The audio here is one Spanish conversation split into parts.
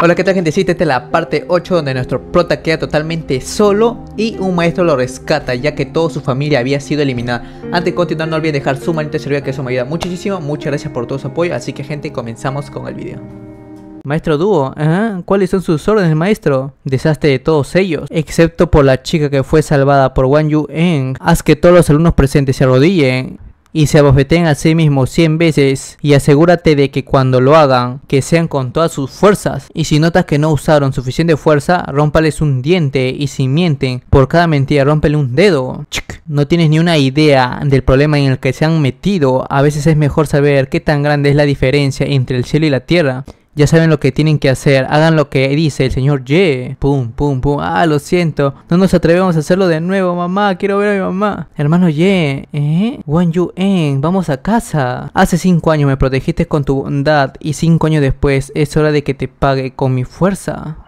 Hola qué tal gente, sí, esta es la parte 8 donde nuestro prota queda totalmente solo y un maestro lo rescata ya que toda su familia había sido eliminada. Antes de continuar no olviden dejar su manita servida que eso me ayuda muchísimo, muchas gracias por todo su apoyo, así que gente comenzamos con el video. Maestro Dúo, ¿cuáles son sus órdenes, maestro? Desastre de todos ellos, excepto por la chica que fue salvada por Wang Yu Eng. Haz que todos los alumnos presentes se arrodillen y se abofeten a sí mismos 100 veces y asegúrate de que cuando lo hagan, que sean con todas sus fuerzas. Y si notas que no usaron suficiente fuerza, rómpales un diente y si mienten, por cada mentira rómpele un dedo. No tienes ni una idea del problema en el que se han metido. A veces es mejor saber qué tan grande es la diferencia entre el cielo y la tierra ya saben lo que tienen que hacer, hagan lo que dice el señor Ye. Pum, pum, pum. Ah, lo siento, no nos atrevemos a hacerlo de nuevo, mamá. Quiero ver a mi mamá. Hermano Ye, ¿eh? Wan Yu En, vamos a casa. Hace cinco años me protegiste con tu bondad y cinco años después es hora de que te pague con mi fuerza.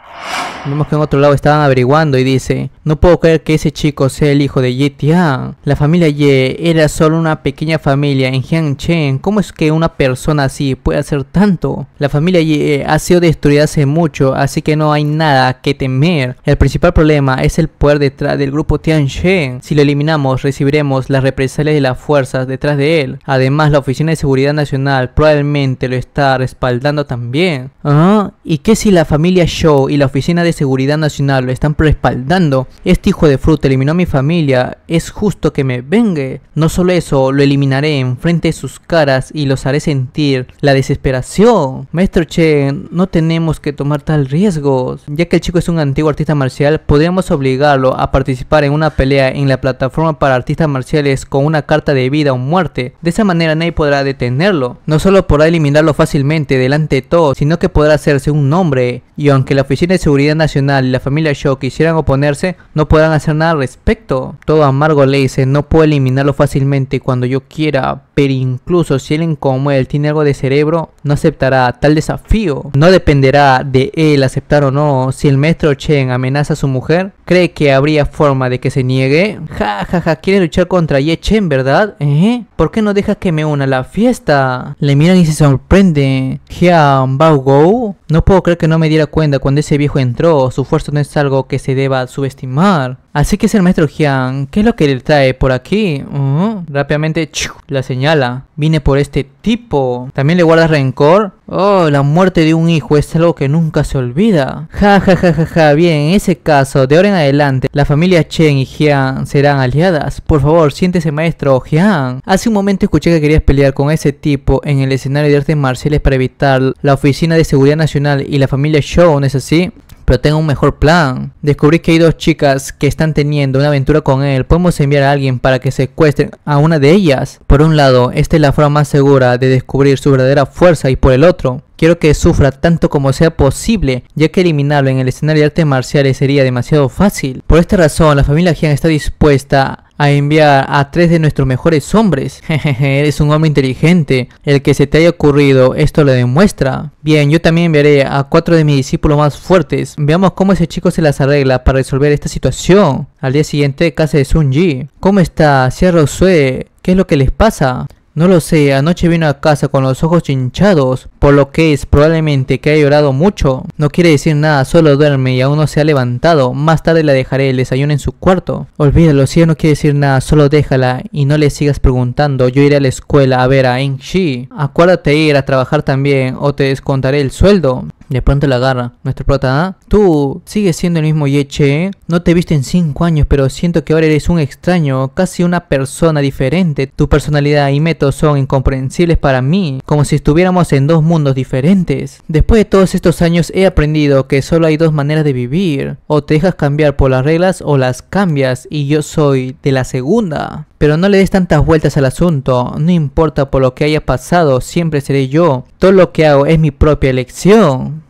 Vemos que en otro lado estaban averiguando y dice, no puedo creer que ese chico sea el hijo de Ye Tian. La familia Ye era solo una pequeña familia en Hyangchen. ¿Cómo es que una persona así puede hacer tanto? La familia Ye ha sido destruida hace mucho, así que no hay nada que temer. El principal problema es el poder detrás del grupo Shen, Si lo eliminamos, recibiremos las represalias de las fuerzas detrás de él. Además, la Oficina de Seguridad Nacional probablemente lo está respaldando también. Ah, ¿Y qué si la familia Xiao y la Oficina de Seguridad Nacional lo están respaldando. Este hijo de fruta eliminó a mi familia, es justo que me vengue. No solo eso, lo eliminaré enfrente de sus caras y los haré sentir la desesperación. Maestro Chen, no tenemos que tomar tal riesgo. Ya que el chico es un antiguo artista marcial, podríamos obligarlo a participar en una pelea en la plataforma para artistas marciales con una carta de vida o muerte. De esa manera nadie podrá detenerlo. No solo podrá eliminarlo fácilmente delante de todos, sino que podrá hacerse un nombre. Y aunque la oficina Seguridad Nacional y la familia Shaw quisieran oponerse, no podrán hacer nada al respecto. Todo amargo le dice, no puedo eliminarlo fácilmente cuando yo quiera, pero incluso si en como él tiene algo de cerebro, no aceptará tal desafío. No dependerá de él aceptar o no. Si el maestro Chen amenaza a su mujer, ¿Cree que habría forma de que se niegue? Ja, ja, ja, quiere luchar contra Ye Chen, ¿verdad? ¿Eh? ¿Por qué no deja que me una a la fiesta? Le miran y se sorprende. Jian Bao Gou? No puedo creer que no me diera cuenta cuando ese viejo entró. Su fuerza no es algo que se deba subestimar. Así que es el maestro Jian. ¿Qué es lo que le trae por aquí? Uh, rápidamente la señala. Vine por este tipo. ¿También le guardas rencor? Oh, la muerte de un hijo es algo que nunca se olvida. Ja, ja, ja, ja, ja. Bien, en ese caso, de ahora en adelante, la familia Chen y Jian serán aliadas. Por favor, siéntese maestro Jian. Hace un momento escuché que querías pelear con ese tipo en el escenario de artes marciales para evitar la Oficina de Seguridad Nacional y la familia Shawn, es así? pero tengo un mejor plan. Descubrí que hay dos chicas que están teniendo una aventura con él. Podemos enviar a alguien para que secuestren a una de ellas. Por un lado, esta es la forma más segura de descubrir su verdadera fuerza y por el otro, Quiero que sufra tanto como sea posible, ya que eliminarlo en el escenario de artes marciales sería demasiado fácil. Por esta razón, la familia Jiang está dispuesta a enviar a tres de nuestros mejores hombres. Jejeje, eres un hombre inteligente. El que se te haya ocurrido esto lo demuestra. Bien, yo también enviaré a cuatro de mis discípulos más fuertes. Veamos cómo ese chico se las arregla para resolver esta situación. Al día siguiente, casa de Sun Ji. ¿Cómo está? Sierra Sue? ¿Qué es lo que les pasa? No lo sé, anoche vino a casa con los ojos hinchados, por lo que es probablemente que haya llorado mucho. No quiere decir nada, solo duerme y aún no se ha levantado. Más tarde la dejaré el desayuno en su cuarto. Olvídalo, si ella no quiere decir nada, solo déjala y no le sigas preguntando. Yo iré a la escuela a ver a Shi. Acuérdate ir a trabajar también o te descontaré el sueldo. De pronto la agarra nuestro prota. ¿ah? Tú sigues siendo el mismo Yeche. ¿eh? No te viste en 5 años, pero siento que ahora eres un extraño, casi una persona diferente. Tu personalidad y métodos son incomprensibles para mí, como si estuviéramos en dos mundos diferentes. Después de todos estos años he aprendido que solo hay dos maneras de vivir. O te dejas cambiar por las reglas o las cambias y yo soy de la segunda. Pero no le des tantas vueltas al asunto, no importa por lo que haya pasado, siempre seré yo. Todo lo que hago es mi propia elección.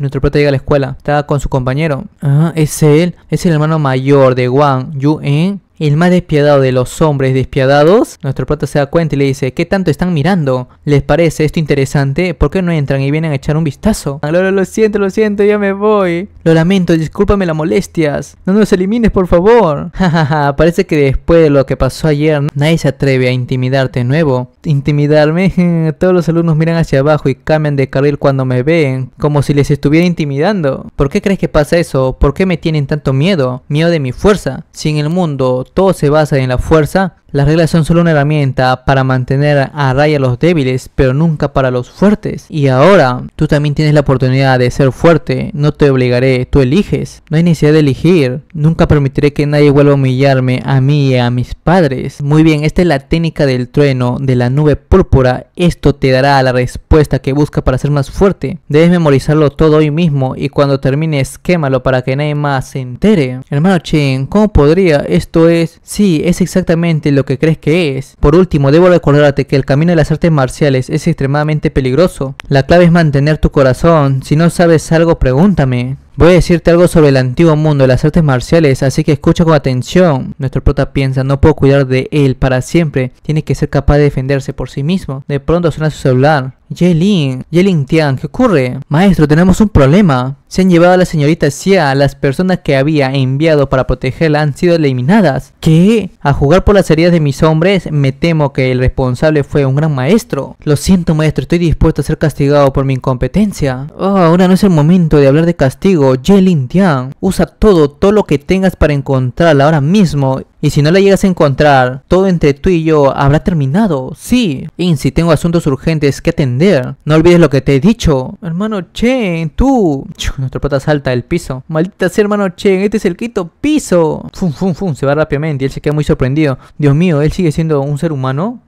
Nuestro prota llega a la escuela, está con su compañero. Ah, es él, es el hermano mayor de Wang Yu En. El más despiadado de los hombres despiadados, nuestro prota se da cuenta y le dice, ¿qué tanto están mirando? ¿Les parece esto interesante? ¿Por qué no entran y vienen a echar un vistazo? Ah, lo siento, lo siento, ya me voy. Lo lamento, discúlpame las molestias. No nos elimines, por favor. Jajaja, parece que después de lo que pasó ayer, nadie se atreve a intimidarte de nuevo. ¿Intimidarme? Todos los alumnos miran hacia abajo y cambian de carril cuando me ven, como si les estuviera intimidando. ¿Por qué crees que pasa eso? ¿Por qué me tienen tanto miedo? Miedo de mi fuerza. Si en el mundo todo se basa en la fuerza, las reglas son solo una herramienta para mantener a raya a los débiles, pero nunca para los fuertes. Y ahora, tú también tienes la oportunidad de ser fuerte, no te obligaré, tú eliges. No hay necesidad de elegir, nunca permitiré que nadie vuelva a humillarme a mí y a mis padres. Muy bien, esta es la técnica del trueno, de la nube púrpura, esto te dará la respuesta que busca para ser más fuerte. Debes memorizarlo todo hoy mismo y cuando termines, quémalo para que nadie más se entere. Hermano Chen, ¿cómo podría? Esto es... Sí, es exactamente lo que crees que es. Por último, debo recordarte que el camino de las artes marciales es extremadamente peligroso. La clave es mantener tu corazón. Si no sabes algo, pregúntame. Voy a decirte algo sobre el antiguo mundo de las artes marciales, así que escucha con atención. Nuestro prota piensa, no puedo cuidar de él para siempre, tiene que ser capaz de defenderse por sí mismo. De pronto suena su celular. Yelin, Yelin Tian, ¿qué ocurre? Maestro, tenemos un problema. Se han llevado a la señorita Xia, las personas que había enviado para protegerla han sido eliminadas. ¿Qué? A jugar por las heridas de mis hombres, me temo que el responsable fue un gran maestro. Lo siento maestro, estoy dispuesto a ser castigado por mi incompetencia. Oh, ahora no es el momento de hablar de castigo amigo Jelin Tian. Usa todo, todo lo que tengas para encontrarla ahora mismo. Y si no la llegas a encontrar, todo entre tú y yo habrá terminado. Sí. si tengo asuntos urgentes que atender. No olvides lo que te he dicho. Hermano Chen, tú. nuestra pata salta del piso. Maldita sea, hermano Chen, este es el quinto piso. Fum, fum, fum, se va rápidamente. Él se queda muy sorprendido. Dios mío, él sigue siendo un ser humano.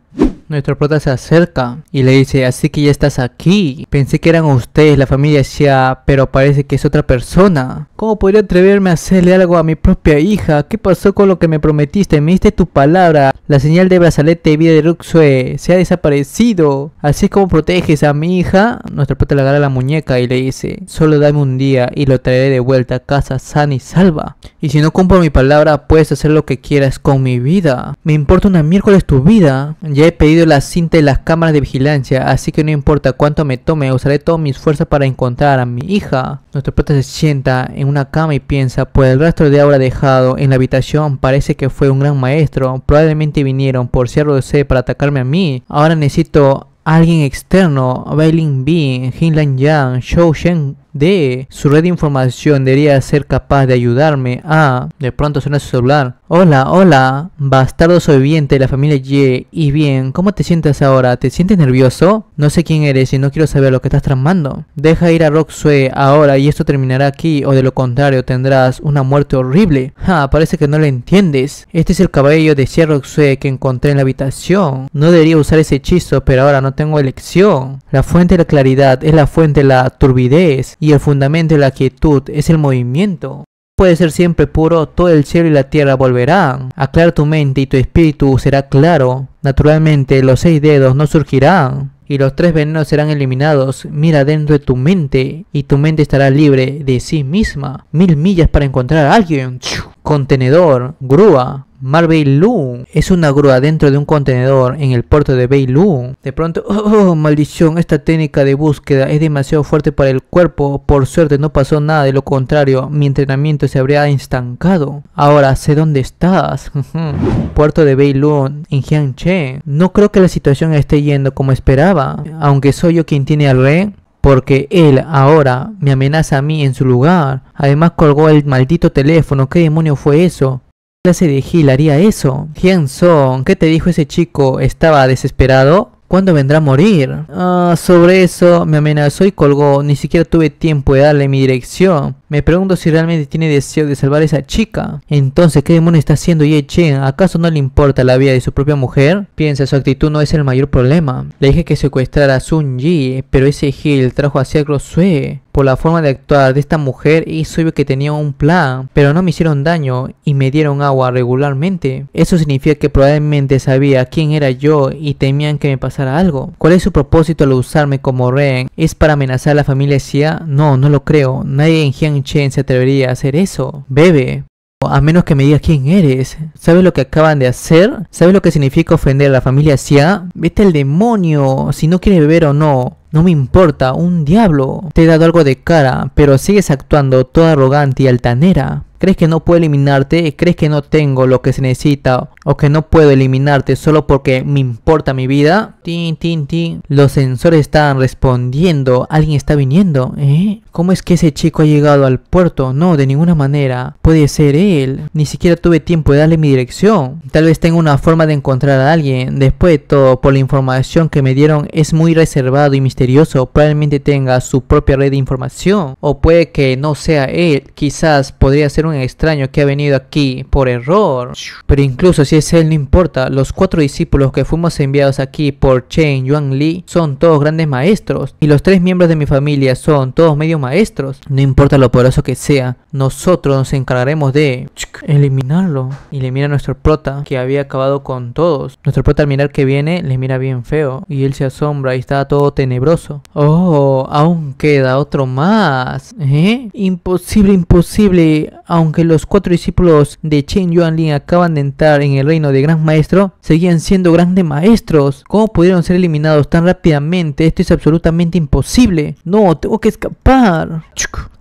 Nuestro prota se acerca y le dice, así que ya estás aquí. Pensé que eran ustedes, la familia Xia, pero parece que es otra persona. ¿Cómo podría atreverme a hacerle algo a mi propia hija? ¿Qué pasó con lo que me prometiste? Me diste tu palabra. La señal de brazalete de vida de Ruxue se ha desaparecido. Así es como proteges a mi hija. Nuestro prota le agarra la muñeca y le dice, solo dame un día y lo traeré de vuelta a casa sana y salva. Y si no cumplo mi palabra, puedes hacer lo que quieras con mi vida. Me importa una miércoles tu vida. Ya he pedido la cinta y las cámaras de vigilancia, así que no importa cuánto me tome, usaré todas mis fuerzas para encontrar a mi hija. Nuestro prota se sienta en una cama y piensa, pues el rastro de ahora dejado en la habitación parece que fue un gran maestro, probablemente vinieron por cierto C para atacarme a mí. Ahora necesito alguien externo, Bailin B, Lan Yang, Shou Sheng de su red de información debería ser capaz de ayudarme a... De pronto suena su celular. Hola, hola, bastardo sobreviviente de la familia Ye. Y bien, ¿cómo te sientes ahora? ¿Te sientes nervioso? No sé quién eres y no quiero saber lo que estás tramando. Deja ir a Roxue ahora y esto terminará aquí o de lo contrario tendrás una muerte horrible. Ja, parece que no lo entiendes. Este es el cabello de Sierra Roxue que encontré en la habitación. No debería usar ese hechizo, pero ahora no tengo elección. La fuente de la claridad es la fuente de la turbidez y el fundamento de la quietud es el movimiento. Puede ser siempre puro, todo el cielo y la tierra volverán. Aclara tu mente y tu espíritu será claro. Naturalmente los seis dedos no surgirán y los tres venenos serán eliminados. Mira dentro de tu mente y tu mente estará libre de sí misma. Mil millas para encontrar a alguien. Contenedor, grúa, Mar Lu es una grúa dentro de un contenedor en el puerto de Lu. De pronto, oh, maldición, esta técnica de búsqueda es demasiado fuerte para el cuerpo. Por suerte no pasó nada, de lo contrario, mi entrenamiento se habría estancado. Ahora sé dónde estás. puerto de Lu en Jianche. No creo que la situación esté yendo como esperaba, aunque soy yo quien tiene al rey porque él ahora me amenaza a mí en su lugar. Además colgó el maldito teléfono. ¿Qué demonio fue eso? clase de Gil haría eso? ¿Quién son? ¿qué te dijo ese chico? ¿Estaba desesperado? ¿Cuándo vendrá a morir? Ah, sobre eso me amenazó y colgó. Ni siquiera tuve tiempo de darle mi dirección. Me pregunto si realmente tiene deseo de salvar a esa chica. Entonces, ¿qué demonio está haciendo Ye Chen? ¿Acaso no le importa la vida de su propia mujer? Piensa, su actitud no es el mayor problema. Le dije que secuestrara a Sun Yi, pero ese Gil trajo hacia Sue. Por la forma de actuar de esta mujer, y obvio que tenía un plan, pero no me hicieron daño y me dieron agua regularmente. Eso significa que probablemente sabía quién era yo y temían que me pasara algo. ¿Cuál es su propósito al usarme como rehén? ¿Es para amenazar a la familia Xia? No, no lo creo. Nadie en se atrevería a hacer eso? Bebe. A menos que me digas quién eres. ¿Sabes lo que acaban de hacer? ¿Sabes lo que significa ofender a la familia Xia? Vete al demonio, si no quieres beber o no. No me importa, un diablo. Te he dado algo de cara, pero sigues actuando toda arrogante y altanera. ¿Crees que no puedo eliminarte? ¿Crees que no tengo lo que se necesita o que no puedo eliminarte solo porque me importa mi vida? Tin, tin, tin. Los sensores están respondiendo. Alguien está viniendo. ¿eh? ¿Cómo es que ese chico ha llegado al puerto? No, de ninguna manera. Puede ser él. Ni siquiera tuve tiempo de darle mi dirección. Tal vez tenga una forma de encontrar a alguien. Después de todo, por la información que me dieron es muy reservado y misterioso. Probablemente tenga su propia red de información. O puede que no sea él. Quizás podría ser extraño que ha venido aquí por error. Pero incluso si es él, no importa. Los cuatro discípulos que fuimos enviados aquí por Chen Yuan Li son todos grandes maestros. Y los tres miembros de mi familia son todos medio maestros. No importa lo poderoso que sea, nosotros nos encargaremos de eliminarlo. Y le mira a nuestro prota que había acabado con todos. Nuestro prota al mirar que viene le mira bien feo. Y él se asombra y está todo tenebroso. Oh, aún queda otro más. ¿Eh? Imposible, imposible aunque los cuatro discípulos de Chen Yuanlin acaban de entrar en el reino de Gran Maestro, seguían siendo grandes maestros. ¿Cómo pudieron ser eliminados tan rápidamente? Esto es absolutamente imposible. No, tengo que escapar.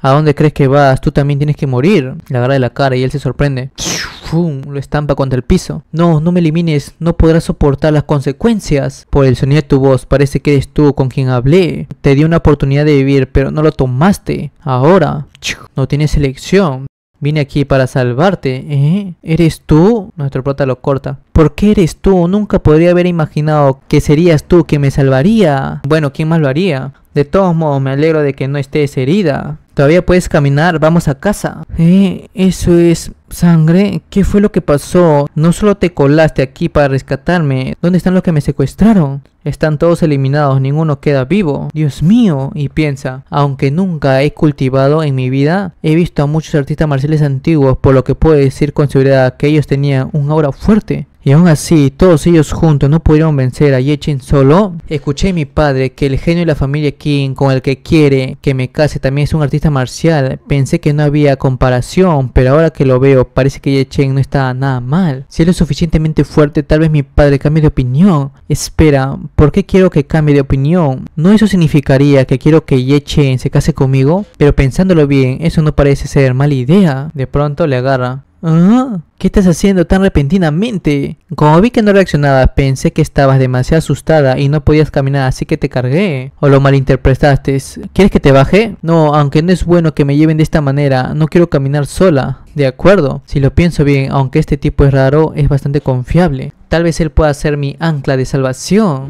¿A dónde crees que vas? Tú también tienes que morir. Le agarra de la cara y él se sorprende. Lo estampa contra el piso. No, no me elimines. No podrás soportar las consecuencias. Por el sonido de tu voz, parece que eres tú con quien hablé. Te di una oportunidad de vivir, pero no lo tomaste. Ahora, no tienes elección. Vine aquí para salvarte. ¿Eh? ¿Eres tú? Nuestro prota lo corta. ¿Por qué eres tú? Nunca podría haber imaginado que serías tú quien me salvaría. Bueno, ¿quién más lo haría? De todos modos, me alegro de que no estés herida. Todavía puedes caminar, vamos a casa. ¿Eh? ¿Eso es sangre? ¿Qué fue lo que pasó? No solo te colaste aquí para rescatarme. ¿Dónde están los que me secuestraron? Están todos eliminados, ninguno queda vivo. Dios mío, y piensa, aunque nunca he cultivado en mi vida, he visto a muchos artistas marciales antiguos, por lo que puedo decir con seguridad que ellos tenían un aura fuerte. Y aún así, todos ellos juntos no pudieron vencer a Chen solo. Escuché a mi padre que el genio de la familia King con el que quiere que me case también es un artista marcial. Pensé que no había comparación, pero ahora que lo veo parece que Chen no está nada mal. Si él es suficientemente fuerte, tal vez mi padre cambie de opinión. Espera, ¿por qué quiero que cambie de opinión? ¿No eso significaría que quiero que Chen se case conmigo? Pero pensándolo bien, eso no parece ser mala idea. De pronto le agarra Ah, ¿Qué estás haciendo tan repentinamente? Como vi que no reaccionabas, pensé que estabas demasiado asustada y no podías caminar, así que te cargué. O lo malinterpretaste. ¿Quieres que te baje? No, aunque no es bueno que me lleven de esta manera, no quiero caminar sola. De acuerdo, si lo pienso bien, aunque este tipo es raro, es bastante confiable. Tal vez él pueda ser mi ancla de salvación.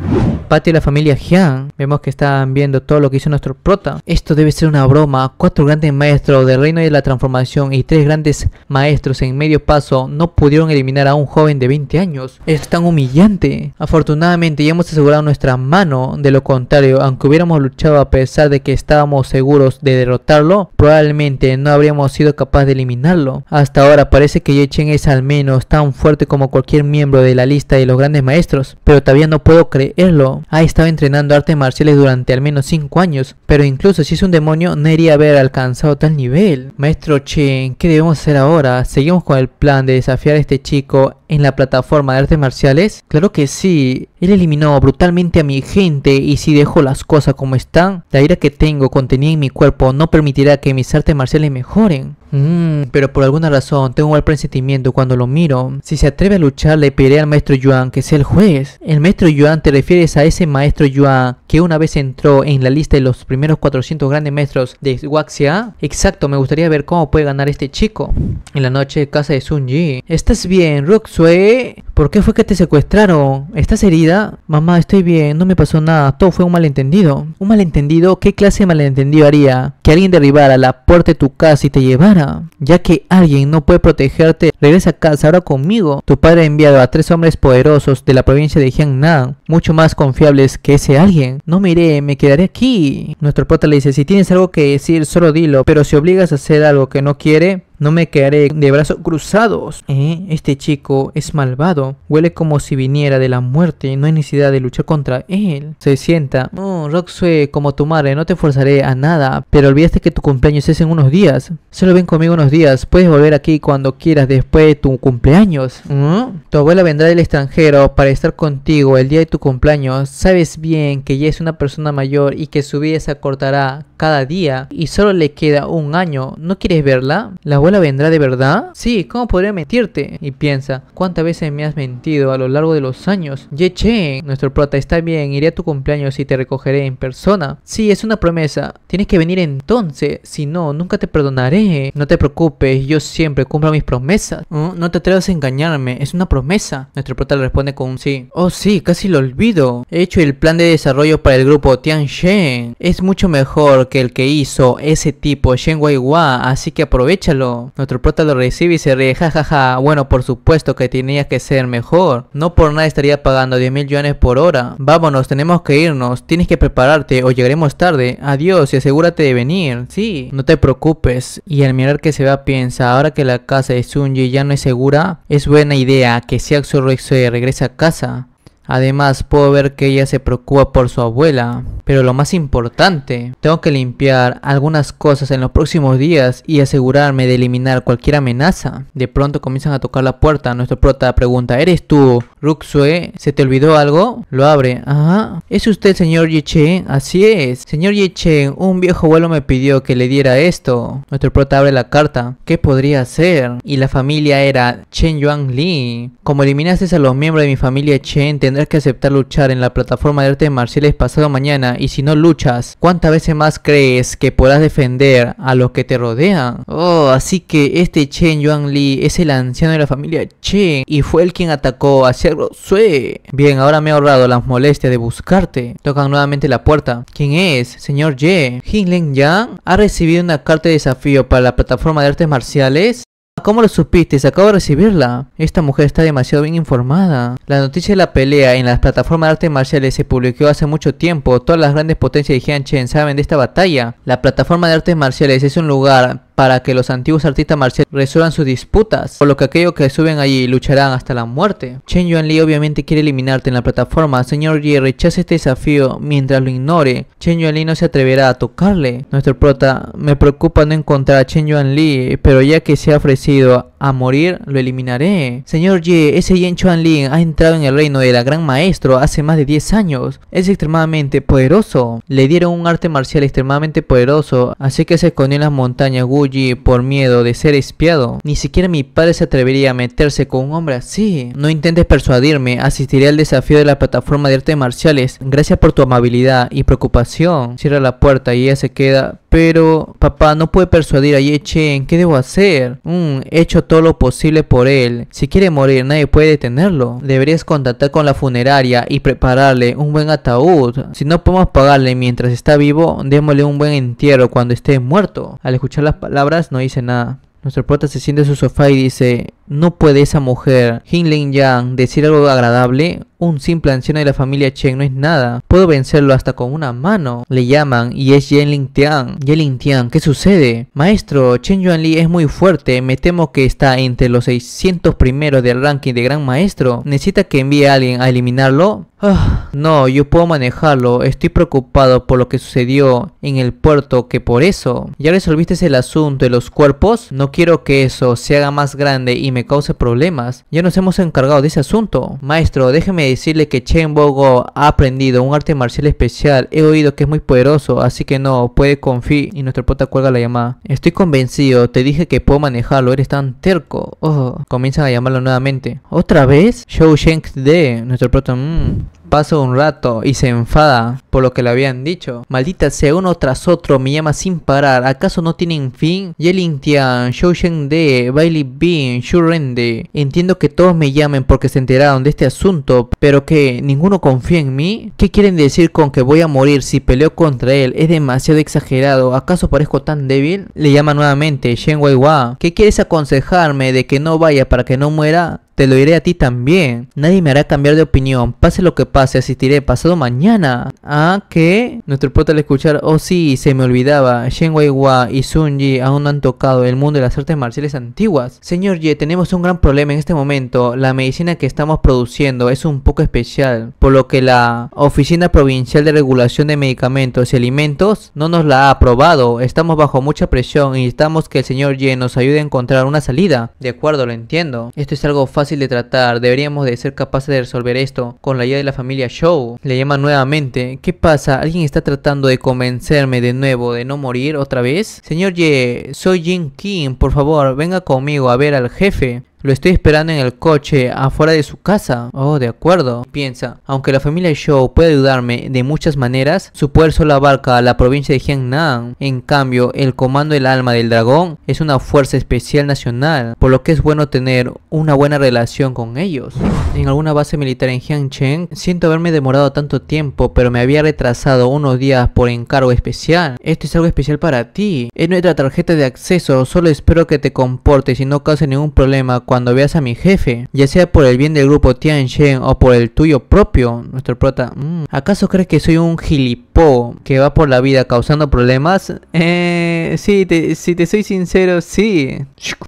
Patty y la familia Jian. Vemos que están viendo todo lo que hizo nuestro prota. Esto debe ser una broma. Cuatro grandes maestros del reino de la transformación y tres grandes maestros en medio paso no pudieron eliminar a un joven de 20 años. es tan humillante. Afortunadamente ya hemos asegurado nuestra mano. De lo contrario, aunque hubiéramos luchado a pesar de que estábamos seguros de derrotarlo, probablemente no habríamos sido capaz de eliminarlo. Hasta ahora parece que Chen es al menos tan fuerte como cualquier miembro de la lista de los grandes maestros, pero todavía no puedo creerlo. Ha estado entrenando artes marciales durante al menos 5 años, pero incluso si es un demonio no iría a haber alcanzado tal nivel. Maestro Chen, ¿qué debemos hacer ahora? ¿Seguimos con el plan de desafiar a este chico en la plataforma de artes marciales? Claro que sí, él eliminó brutalmente a mi gente y si dejo las cosas como están, la ira que tengo contenida en mi cuerpo no permitirá que mis artes marciales mejoren. Mmm, pero por alguna razón tengo un mal presentimiento cuando lo miro. Si se atreve a luchar, le pediré al maestro Yuan que sea el juez. El maestro Yuan te refieres a ese maestro Yuan que una vez entró en la lista de los primeros 400 grandes maestros de Waxia. Exacto, me gustaría ver cómo puede ganar este chico. En la noche, casa de Sun Yi. ¿Estás bien, Ruxue? ¿Por qué fue que te secuestraron? ¿Estás herida? Mamá, estoy bien, no me pasó nada. Todo fue un malentendido. ¿Un malentendido? ¿Qué clase de malentendido haría? Que alguien derribara la puerta de tu casa y te llevara ya que alguien no puede protegerte. Regresa a casa ahora conmigo. Tu padre ha enviado a tres hombres poderosos de la provincia de Jiangnan, mucho más confiables que ese alguien. No me iré, me quedaré aquí. Nuestro prota le dice, si tienes algo que decir, solo dilo, pero si obligas a hacer algo que no quiere, no me quedaré de brazos cruzados. Eh, este chico es malvado. Huele como si viniera de la muerte. No hay necesidad de luchar contra él. Se sienta. Oh, Roxue, como tu madre, no te forzaré a nada. Pero olvidaste que tu cumpleaños es en unos días. Solo ven conmigo unos días. Puedes volver aquí cuando quieras después de tu cumpleaños. ¿Mm? Tu abuela vendrá del extranjero para estar contigo el día de tu cumpleaños. Sabes bien que ya es una persona mayor y que su vida se acortará cada día y solo le queda un año, ¿no quieres verla? ¿La abuela vendrá de verdad? Sí, ¿cómo podría mentirte? Y piensa, ¿cuántas veces me has mentido a lo largo de los años? Ye Chen... nuestro prota está bien, iré a tu cumpleaños y te recogeré en persona. Sí, es una promesa, tienes que venir entonces, si no, nunca te perdonaré. No te preocupes, yo siempre cumplo mis promesas. ¿Mm? No te atrevas a engañarme, es una promesa. Nuestro prota le responde con un sí. Oh sí, casi lo olvido. He hecho el plan de desarrollo para el grupo Tian Shen. Es mucho mejor el que hizo ese tipo es Shen así que aprovechalo. Nuestro prota lo recibe y se ríe, jajaja. Ja, ja. Bueno, por supuesto que tenía que ser mejor. No por nada estaría pagando 10 mil yuanes por hora. Vámonos, tenemos que irnos. Tienes que prepararte o llegaremos tarde. Adiós y asegúrate de venir. Sí, no te preocupes. Y al mirar que se va piensa, ahora que la casa de Sunji ya no es segura, es buena idea que Rui se regrese a casa. Además, puedo ver que ella se preocupa por su abuela. Pero lo más importante, tengo que limpiar algunas cosas en los próximos días y asegurarme de eliminar cualquier amenaza. De pronto comienzan a tocar la puerta. Nuestro prota pregunta, ¿eres tú Ruxue? ¿Se te olvidó algo? Lo abre. Ajá. ¿Es usted señor Chen? Así es. Señor Chen, un viejo abuelo me pidió que le diera esto. Nuestro prota abre la carta. ¿Qué podría ser? Y la familia era Chen Yuan Li. Como eliminaste a los miembros de mi familia Chen, Tendrás que aceptar luchar en la plataforma de artes marciales pasado mañana y si no luchas, ¿cuántas veces más crees que podrás defender a los que te rodean? Oh, así que este Chen Yuan Li es el anciano de la familia Chen y fue el quien atacó a Xiao Sue. Bien, ahora me he ahorrado las molestias de buscarte. Tocan nuevamente la puerta. ¿Quién es? Señor Ye. Leng Yang ha recibido una carta de desafío para la plataforma de artes marciales. ¿Cómo lo supiste? Se acabo de recibirla. Esta mujer está demasiado bien informada. La noticia de la pelea en las plataformas de artes marciales se publicó hace mucho tiempo. Todas las grandes potencias de Jian Chen saben de esta batalla. La plataforma de artes marciales es un lugar para que los antiguos artistas marciales resuelvan sus disputas, por lo que aquellos que suben allí lucharán hasta la muerte. Chen Yuan Li obviamente quiere eliminarte en la plataforma, señor Ye rechaza este desafío mientras lo ignore. Chen Yuan Li no se atreverá a tocarle. Nuestro prota me preocupa no encontrar a Chen Yuan Li, pero ya que se ha ofrecido a morir, lo eliminaré. Señor Ye, ese Yen Chuan Lin ha entrado en el reino de la Gran Maestro hace más de 10 años. Es extremadamente poderoso. Le dieron un arte marcial extremadamente poderoso, así que se escondió en las montañas Guji por miedo de ser espiado. Ni siquiera mi padre se atrevería a meterse con un hombre así. No intentes persuadirme, asistiré al desafío de la plataforma de artes marciales. Gracias por tu amabilidad y preocupación. Cierra la puerta y ella se queda. Pero, papá, no puede persuadir a Ye Chen. ¿Qué debo hacer? Un mm, hecho todo lo posible por él. Si quiere morir, nadie puede detenerlo. Deberías contactar con la funeraria y prepararle un buen ataúd. Si no podemos pagarle mientras está vivo, démosle un buen entierro cuando esté muerto. Al escuchar las palabras no dice nada. Nuestro prota se siente en su sofá y dice, ¿No puede esa mujer, Lin Yang, decir algo agradable? Un simple anciano de la familia Chen no es nada. Puedo vencerlo hasta con una mano. Le llaman y es Tiang. Tian. Ling Tian, ¿qué sucede? Maestro, Chen Yuanli es muy fuerte. Me temo que está entre los 600 primeros del ranking de gran maestro. ¿Necesita que envíe a alguien a eliminarlo? Ah, no, yo puedo manejarlo. Estoy preocupado por lo que sucedió en el puerto que por eso. ¿Ya resolviste el asunto de los cuerpos? No quiero que eso se haga más grande y me me cause problemas. Ya nos hemos encargado de ese asunto. Maestro, déjeme decirle que Chen Bogo ha aprendido un arte marcial especial. He oído que es muy poderoso, así que no, puede confiar. Y nuestro prota cuelga la llamada. Estoy convencido, te dije que puedo manejarlo, eres tan terco. Oh, comienzan a llamarlo nuevamente. ¿Otra vez? Show Sheng de nuestro prota. Mm. Paso un rato y se enfada por lo que le habían dicho. Maldita sea, uno tras otro me llama sin parar. ¿Acaso no tienen fin? Yelin Tian, Shou Sheng De, Bailey Bin, Shu Rende. Entiendo que todos me llamen porque se enteraron de este asunto, pero que ninguno confía en mí. ¿Qué quieren decir con que voy a morir si peleo contra él? Es demasiado exagerado. ¿Acaso parezco tan débil? Le llama nuevamente Shen Wei ¿Qué quieres aconsejarme de que no vaya para que no muera? Te lo diré a ti también. Nadie me hará cambiar de opinión. Pase lo que pase, asistiré pasado mañana. Ah, ¿qué? Nuestro prota al escuchar, oh sí, se me olvidaba. Shen Hua y Sun Ji aún no han tocado el mundo de las artes marciales antiguas. Señor Ye, tenemos un gran problema en este momento. La medicina que estamos produciendo es un poco especial, por lo que la Oficina Provincial de Regulación de Medicamentos y Alimentos no nos la ha aprobado. Estamos bajo mucha presión y necesitamos que el señor Ye nos ayude a encontrar una salida. De acuerdo, lo entiendo. Esto es algo fácil fácil de tratar, deberíamos de ser capaces de resolver esto con la ayuda de la familia Show. Le llama nuevamente, ¿qué pasa? ¿Alguien está tratando de convencerme de nuevo de no morir otra vez? Señor Ye, soy Jin King, por favor, venga conmigo a ver al jefe. Lo estoy esperando en el coche, afuera de su casa. Oh, de acuerdo. Piensa, aunque la familia Show puede ayudarme de muchas maneras, su poder solo abarca la provincia de Jiangnan. En cambio, el comando del alma del dragón es una fuerza especial nacional, por lo que es bueno tener una buena relación con ellos. En alguna base militar en Jiangcheng, siento haberme demorado tanto tiempo, pero me había retrasado unos días por encargo especial. Esto es algo especial para ti. Es nuestra tarjeta de acceso, solo espero que te comportes y no cause ningún problema cuando cuando veas a mi jefe, ya sea por el bien del grupo Tian Shen o por el tuyo propio, nuestro prota. Mm, ¿Acaso crees que soy un gilipó que va por la vida causando problemas? Eh, sí, si te soy sincero, sí.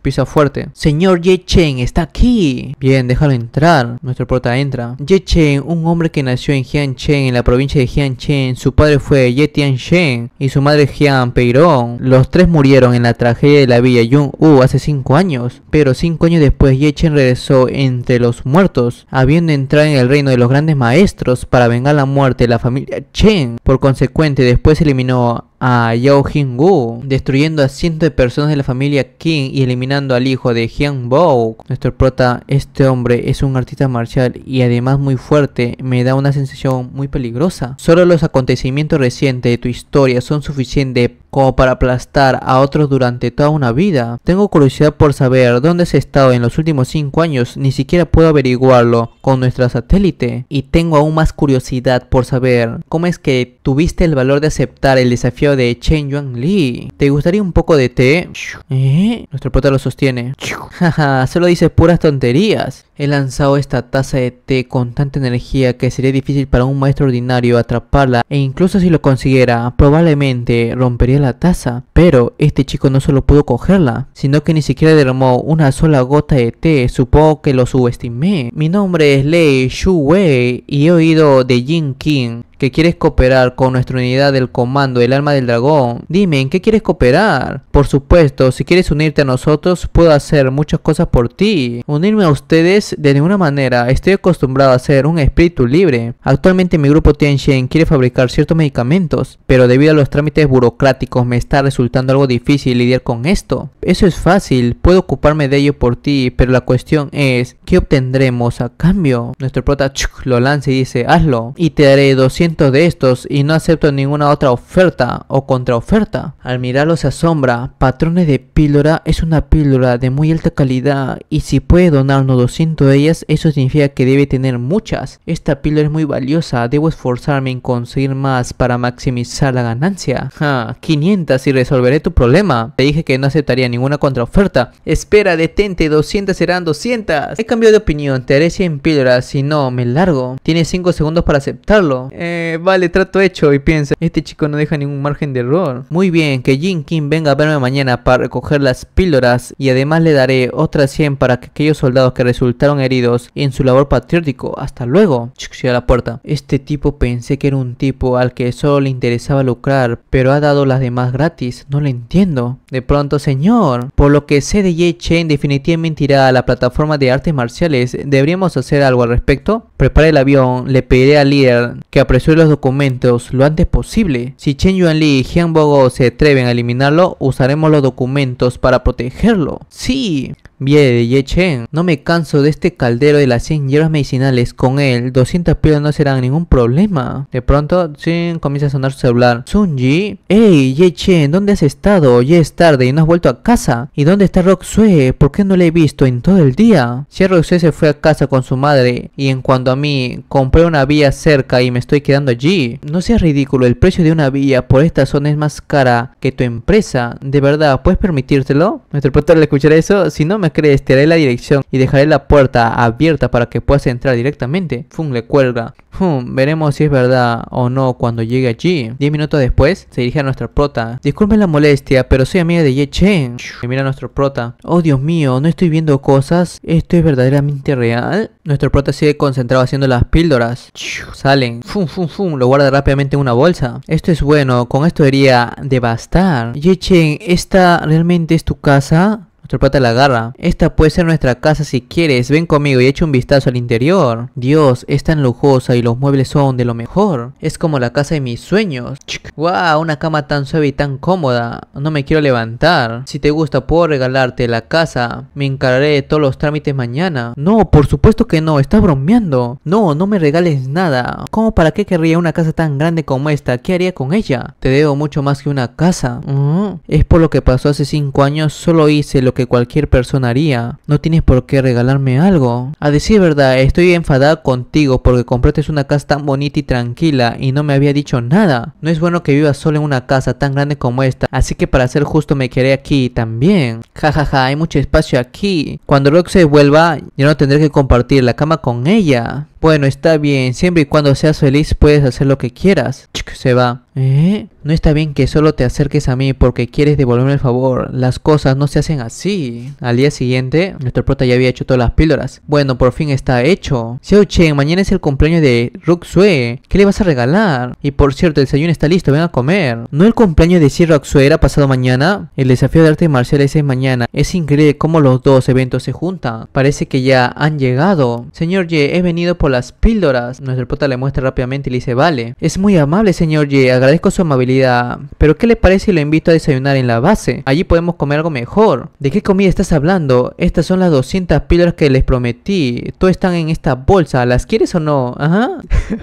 pisa fuerte. Señor Ye Chen está aquí. Bien, déjalo entrar. Nuestro prota entra. Ye Chen, un hombre que nació en Shen en la provincia de Shen Su padre fue Ye Shen y su madre Jiang Peirong. Los tres murieron en la tragedia de la villa Yung-U hace cinco años, pero cinco años de Después Chen regresó entre los muertos, habiendo entrado en el reino de los grandes maestros para vengar la muerte de la familia Chen. Por consecuente, después eliminó a Yao jing destruyendo a cientos de personas de la familia King y eliminando al hijo de Jian Bao. Nuestro prota, este hombre, es un artista marcial y además muy fuerte, me da una sensación muy peligrosa. Solo los acontecimientos recientes de tu historia son suficientes como para aplastar a otros durante toda una vida. Tengo curiosidad por saber dónde has estado en los últimos 5 años, ni siquiera puedo averiguarlo con nuestra satélite. Y tengo aún más curiosidad por saber cómo es que tuviste el valor de aceptar el desafío de Chen Yuan Li. ¿Te gustaría un poco de té? ¿Eh? Nuestro prota lo sostiene. Jaja, solo dice puras tonterías. He lanzado esta taza de té con tanta energía que sería difícil para un maestro ordinario atraparla e incluso si lo consiguiera, probablemente rompería la taza. Pero este chico no solo pudo cogerla, sino que ni siquiera derramó una sola gota de té. Supongo que lo subestimé. Mi nombre es Lei Shu Wei y he oído de Jin King que quieres cooperar con nuestra unidad del comando el alma del dragón, dime en qué quieres cooperar. Por supuesto, si quieres unirte a nosotros, puedo hacer muchas cosas por ti. Unirme a ustedes de ninguna manera, estoy acostumbrado a ser un espíritu libre. Actualmente mi grupo Shen quiere fabricar ciertos medicamentos, pero debido a los trámites burocráticos me está resultando algo difícil lidiar con esto. Eso es fácil, puedo ocuparme de ello por ti, pero la cuestión es, ¿qué obtendremos a cambio? Nuestro prota lo lanza y dice, hazlo, y te daré 200 de estos y no acepto ninguna otra oferta o contraoferta. Al mirarlo se asombra, Patrones de Píldora es una píldora de muy alta calidad y si puede donarnos 200 de ellas, eso significa que debe tener muchas. Esta píldora es muy valiosa, debo esforzarme en conseguir más para maximizar la ganancia. Ja, 500 y resolveré tu problema. Te dije que no aceptaría ninguna contraoferta. Espera, detente, 200 serán 200. He cambiado de opinión, te haré 100 píldoras, si no, me largo. Tienes 5 segundos para aceptarlo. Eh, eh, vale, trato hecho. Y piensa, este chico no deja ningún margen de error. Muy bien, que Jin Kim venga a verme mañana para recoger las píldoras y además le daré otras 100 para que aquellos soldados que resultaron heridos en su labor patriótico. Hasta luego. Cierra la puerta. Este tipo pensé que era un tipo al que solo le interesaba lucrar, pero ha dado las demás gratis. No lo entiendo. De pronto, señor, por lo que sé de Ye Chen definitivamente irá a la plataforma de artes marciales. ¿Deberíamos hacer algo al respecto? Prepare el avión, le pediré al líder que apresure los documentos lo antes posible. Si Chen Yuanli y Jiang Bogo se atreven a eliminarlo, usaremos los documentos para protegerlo. Sí, bien, Ye Chen, no me canso de este caldero de las 100 hierbas medicinales, con él 200 piedras no serán ningún problema. De pronto, Chen comienza a sonar su celular. Sunji, hey Ye Chen, ¿dónde has estado? Ya es tarde y no has vuelto a casa. ¿Y dónde está Rock Sue? ¿Por qué no le he visto en todo el día? Si Rock Sue se fue a casa con su madre y en cuanto a mí, compré una vía cerca y me estoy quedando allí. No seas ridículo, el precio de una vía por esta zona es más cara que tu empresa. ¿De verdad puedes permitírtelo? Nuestro patrón le escuchará eso, si no me crees? te daré la dirección y dejaré la puerta abierta para que puedas entrar directamente. Fum, le cuelga. Fum, veremos si es verdad o no cuando llegue allí. Diez minutos después, se dirige a nuestro prota. Disculpen la molestia, pero soy amiga de Ye Chen. Y mira a nuestro prota. Oh, Dios mío, ¿no estoy viendo cosas? ¿Esto es verdaderamente real? Nuestro prota sigue concentrado haciendo las píldoras. Salen. Fum, fum, fum. Lo guarda rápidamente en una bolsa. Esto es bueno. Con esto debería devastar. Ye Chen, ¿esta realmente es tu casa? Tropata la garra. Esta puede ser nuestra casa si quieres. Ven conmigo y echa un vistazo al interior. Dios, es tan lujosa y los muebles son de lo mejor. Es como la casa de mis sueños. ¡Guau! Wow, una cama tan suave y tan cómoda. No me quiero levantar. Si te gusta, puedo regalarte la casa. Me encargaré de todos los trámites mañana. No, por supuesto que no. Estás bromeando. No, no me regales nada. ¿Cómo para qué querría una casa tan grande como esta? ¿Qué haría con ella? Te debo mucho más que una casa. Mm. Es por lo que pasó hace 5 años. Solo hice lo que que cualquier persona haría. No tienes por qué regalarme algo. A decir verdad, estoy enfadada contigo porque compraste una casa tan bonita y tranquila y no me había dicho nada. No es bueno que vivas solo en una casa tan grande como esta, así que para ser justo me quedé aquí también. Jajaja, ja, ja, hay mucho espacio aquí. Cuando se vuelva, Yo no tendré que compartir la cama con ella. Bueno, está bien, siempre y cuando seas feliz puedes hacer lo que quieras. se va. ¿Eh? No está bien que solo te acerques a mí porque quieres devolverme el favor. Las cosas no se hacen así. Al día siguiente, nuestro prota ya había hecho todas las píldoras. Bueno, por fin está hecho. Xiao Chen, mañana es el cumpleaños de Ruk ¿Qué le vas a regalar? Y por cierto, el desayuno está listo, ven a comer. ¿No el cumpleaños de Sir Ruk era pasado mañana? El desafío de arte marcial es mañana. Es increíble cómo los dos eventos se juntan. Parece que ya han llegado. Señor Ye, he venido por las píldoras. Nuestro prota le muestra rápidamente y le dice, vale. Es muy amable, señor Ye, agradezco su amabilidad. Pero ¿qué le parece si lo invito a desayunar en la base? Allí podemos comer algo mejor. ¿De qué comida estás hablando? Estas son las 200 píldoras que les prometí. Todas están en esta bolsa. ¿Las quieres o no? Ajá.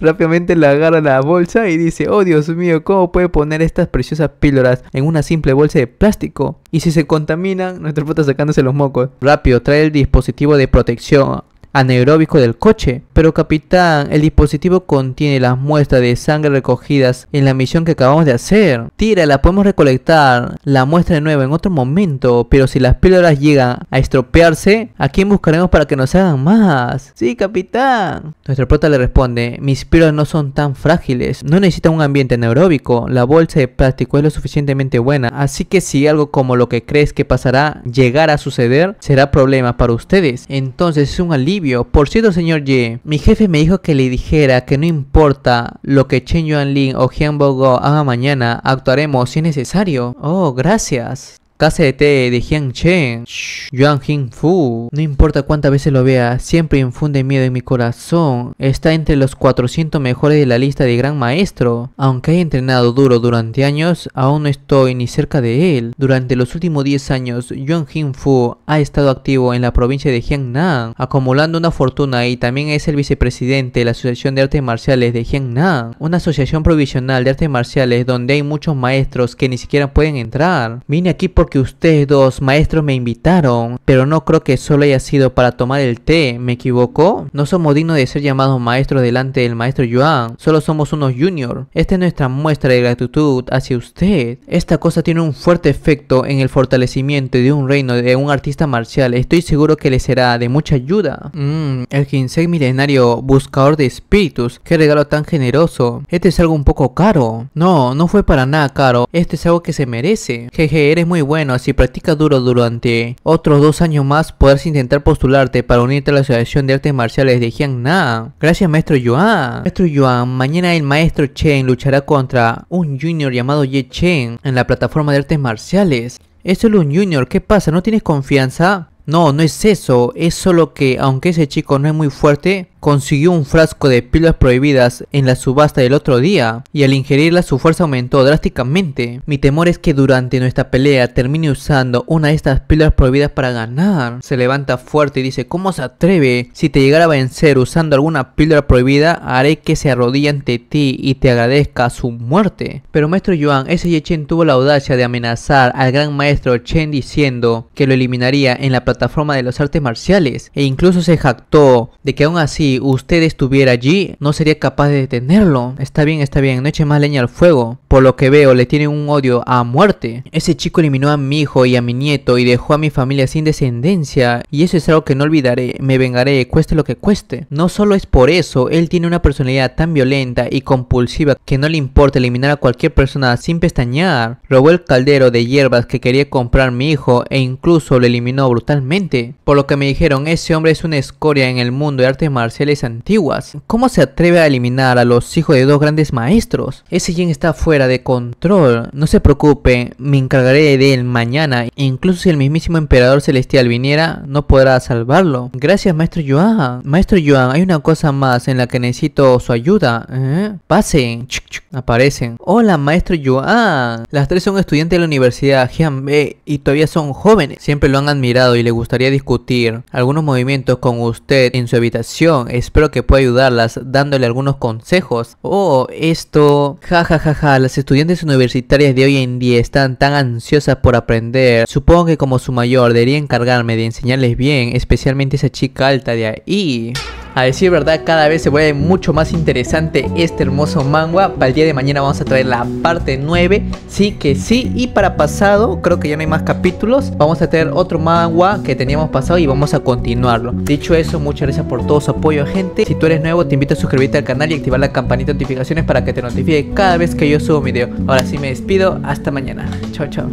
Rápidamente la agarra la bolsa y dice, oh Dios mío, ¿cómo puede poner estas preciosas píldoras en una simple bolsa de plástico? Y si se contaminan, nuestro puta sacándose los mocos. Rápido, trae el dispositivo de protección anaeróbico del coche. Pero capitán, el dispositivo contiene las muestras de sangre recogidas en la misión que acabamos de hacer. Tira, podemos recolectar, la muestra de nuevo en otro momento, pero si las píldoras llegan a estropearse, ¿a quién buscaremos para que nos hagan más? Sí, capitán. Nuestro prota le responde, mis píldoras no son tan frágiles, no necesitan un ambiente anaeróbico, la bolsa de plástico es lo suficientemente buena, así que si algo como lo que crees que pasará llegara a suceder, será problema para ustedes. Entonces es un alivio por cierto, señor Ye, mi jefe me dijo que le dijera que no importa lo que Chen Lin o Hian Bogo haga mañana, actuaremos si es necesario. Oh, gracias. Casa de Jiang Chen, Yuan Hing Fu. No importa cuántas veces lo vea, siempre infunde miedo en mi corazón. Está entre los 400 mejores de la lista de gran maestro. Aunque he entrenado duro durante años, aún no estoy ni cerca de él. Durante los últimos 10 años, Yuan Hing Fu ha estado activo en la provincia de Jiangnan, acumulando una fortuna y también es el vicepresidente de la Asociación de Artes Marciales de Jiangnan, una asociación provisional de artes marciales donde hay muchos maestros que ni siquiera pueden entrar. Vine aquí por que ustedes dos maestros me invitaron, pero no creo que solo haya sido para tomar el té, ¿me equivoco No somos dignos de ser llamados maestros delante del maestro Yuan, solo somos unos junior. Esta es nuestra muestra de gratitud hacia usted. Esta cosa tiene un fuerte efecto en el fortalecimiento de un reino de un artista marcial, estoy seguro que le será de mucha ayuda. Mmm, el 15 milenario buscador de espíritus, qué regalo tan generoso. Este es algo un poco caro. No, no fue para nada caro, este es algo que se merece. Jeje, eres muy bueno bueno, si practicas duro durante otros dos años más, podrás intentar postularte para unirte a la Asociación de Artes Marciales de Jiangnan. Gracias, maestro Yuan. Maestro Yuan, mañana el maestro Chen luchará contra un junior llamado Ye Chen en la plataforma de artes marciales. Es un junior, ¿qué pasa? ¿No tienes confianza? No, no es eso, es solo que aunque ese chico no es muy fuerte, consiguió un frasco de píldoras prohibidas en la subasta del otro día y al ingerirla su fuerza aumentó drásticamente. Mi temor es que durante nuestra pelea termine usando una de estas píldoras prohibidas para ganar. Se levanta fuerte y dice, ¿cómo se atreve? Si te llegara a vencer usando alguna píldora prohibida, haré que se arrodille ante ti y te agradezca su muerte. Pero maestro Yuan, ese Yechen tuvo la audacia de amenazar al gran maestro Chen diciendo que lo eliminaría en la plataforma de los artes marciales e incluso se jactó de que aún así usted estuviera allí, no sería capaz de detenerlo. Está bien, está bien, no eche más leña al fuego. Por lo que veo, le tiene un odio a muerte. Ese chico eliminó a mi hijo y a mi nieto y dejó a mi familia sin descendencia. Y eso es algo que no olvidaré. Me vengaré, cueste lo que cueste. No solo es por eso, él tiene una personalidad tan violenta y compulsiva que no le importa eliminar a cualquier persona sin pestañear. Robó el caldero de hierbas que quería comprar mi hijo e incluso lo eliminó brutalmente. Por lo que me dijeron, ese hombre es una escoria en el mundo de arte marcial antiguas. ¿Cómo se atreve a eliminar a los hijos de dos grandes maestros? Ese Jin está fuera de control. No se preocupe, me encargaré de él mañana. Incluso si el mismísimo emperador celestial viniera, no podrá salvarlo. Gracias, maestro Yuan. Maestro Yuan, hay una cosa más en la que necesito su ayuda. ¿eh? Pasen. Aparecen. Hola, maestro Yuan. Las tres son estudiantes de la Universidad Jianbe y todavía son jóvenes. Siempre lo han admirado y le gustaría discutir algunos movimientos con usted en su habitación Espero que pueda ayudarlas dándole algunos consejos. Oh, esto. Ja, ja, ja, ja. Las estudiantes universitarias de hoy en día están tan ansiosas por aprender. Supongo que como su mayor debería encargarme de enseñarles bien, especialmente esa chica alta de ahí. A decir verdad, cada vez se vuelve mucho más interesante este hermoso manga. Para el día de mañana vamos a traer la parte 9, sí que sí. Y para pasado, creo que ya no hay más capítulos. Vamos a traer otro manga que teníamos pasado y vamos a continuarlo. Dicho eso, muchas gracias por todo su apoyo, gente. Si tú eres nuevo, te invito a suscribirte al canal y activar la campanita de notificaciones para que te notifique cada vez que yo subo un video. Ahora sí me despido, hasta mañana. Chao, chao.